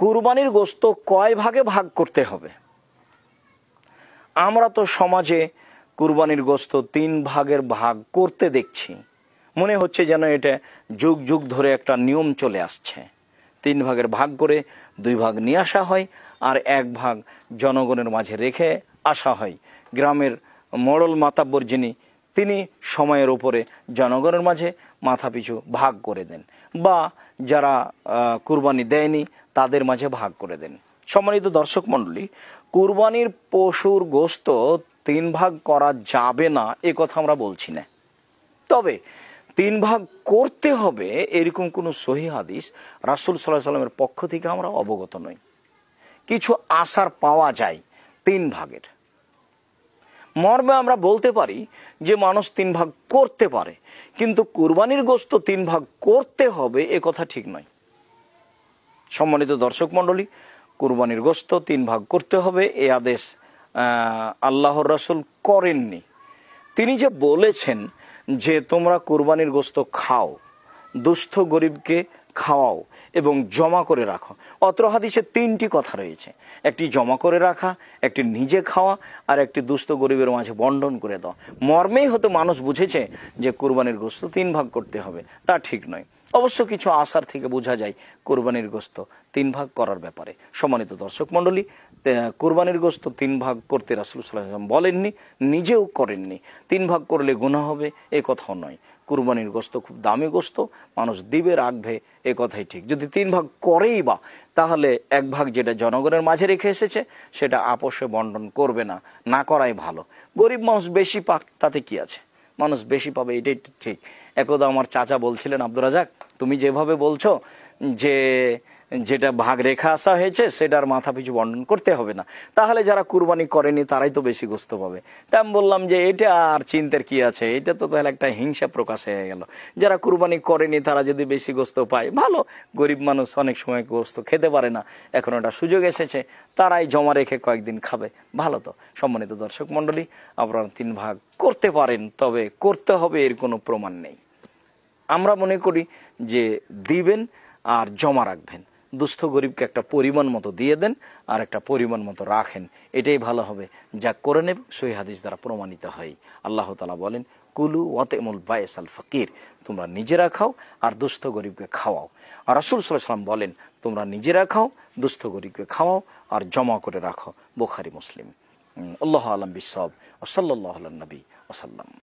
কুরবানির গোস্ত কয় ভাগে ভাগ করতে হবে আমরা তো সমাজে কুরবানির গোস্ত তিন ভাগের ভাগ করতে দেখছি মনে হচ্ছে যেন এটা যুগ যুগ ধরে একটা নিয়ম চলে আসছে তিন ভাগের ভাগ করে দুই ভাগ নিয়ে আসা হয় আর এক ভাগ জনগণের মাঝে রেখে আসা হয় গ্রামের মডল মাতাব্বর যিনি তিনি সময়ের ওপরে জনগণের মাঝে মাথা পিছু ভাগ করে দেন বা যারা কুরবানি দেয়নি তাদের মাঝে ভাগ করে দেন সম্মানিত দর্শক মন্ডলী কুরবানির পশুর গোস্ত তিন ভাগ করা যাবে না এ কথা আমরা বলছি না তবে তিন ভাগ করতে হবে এরকম কোনো সহি হাদিস রাসুল সাল্লাহ সাল্লামের পক্ষ থেকে আমরা অবগত নই কিছু আসার পাওয়া যায় তিন ভাগের মর্মে আমরা বলতে পারি যে মানুষ তিন ভাগ করতে পারে কিন্তু কোরবানির গোস্ত তিন ভাগ করতে হবে এ কথা ঠিক নয় সম্মানিত দর্শক মন্ডলী কোরবানির গোস্ত তিন ভাগ করতে হবে এ আদেশ আল্লাহর রাসুল করেননি তিনি যে বলেছেন যে তোমরা কোরবানির গোস্ত খাও দুস্থ গরিবকে খাওয়াও এবং জমা করে রাখো অত্র হাদিসে তিনটি কথা রয়েছে একটি জমা করে রাখা একটি নিজে খাওয়া আর একটি দুস্থ গরিবের মাঝে বন্টন করে দাও মর্মেই হতো মানুষ বুঝেছে যে কোরবানির গোস্ত তিন ভাগ করতে হবে তা ঠিক নয় অবশ্য কিছু আসার থেকে বোঝা যায় কোরবানির গোস্ত তিন ভাগ করার ব্যাপারে সম্মানিত দর্শক মন্ডলী কোরবানির গোস্ত তিন ভাগ করতে রাসুল সাল্লাম বলেননি নিজেও করেননি তিন ভাগ করলে গুণা হবে এ কথাও নয় কুরবানির গোস্ত খুব দামি গোস্ত মানুষ দিবে রাখবে এ কথাই ঠিক যদি তিন ভাগ করেই বা তাহলে এক ভাগ যেটা জনগণের মাঝে রেখে এসেছে সেটা আপোষে বন্টন করবে না না করাই ভালো গরিব মানুষ বেশি পাক তাতে কি আছে মানুষ বেশি পাবে এটাই ঠিক একদা আমার চাচা বলছিলেন আব্দুর রাজাক তুমি যেভাবে বলছো যে যেটা ভাগ রেখা আসা হয়েছে সেটার মাথা পিছু বন্টন করতে হবে না তাহলে যারা কুরবানি করেনি তারাই তো বেশি গ্রস্ত পাবে তাই আমি বললাম যে এটা আর চিন্তার কি আছে এটা তো তাহলে একটা হিংসা প্রকাশ হয়ে গেল যারা কুরবানি করেনি তারা যদি বেশি গ্রস্ত পায় ভালো গরিব মানুষ অনেক সময় গ্রস্ত খেতে পারে না এখন ওটা সুযোগ এসেছে তারাই জমা রেখে কয়েকদিন খাবে ভালো তো সম্মানিত দর্শক মন্ডলী আপনারা তিন ভাগ করতে পারেন তবে করতে হবে এর কোনো প্রমাণ নেই আমরা মনে করি যে দিবেন আর জমা রাখবেন দুস্থ গরিবকে একটা পরিমাণ মতো দিয়ে দেন আর একটা পরিমাণ মতো রাখেন এটাই ভালো হবে যা করে নেব সই হাদিস দ্বারা প্রমাণিত হয় আল্লাহ তালা বলেন কুলু ওয়াতেমুল বায়েস আল ফকির তোমরা নিজেরা খাও আর দুস্থ গরিবকে খাওয়াও আর রাসুল সাল্লাম বলেন তোমরা নিজেরা খাও দুস্থ গরিবকে খাওয়াও আর জমা করে রাখো বোখারি মুসলিম আল্লাহ আলম বিসব ও সাল্লাহ নবী ওসাল্লাম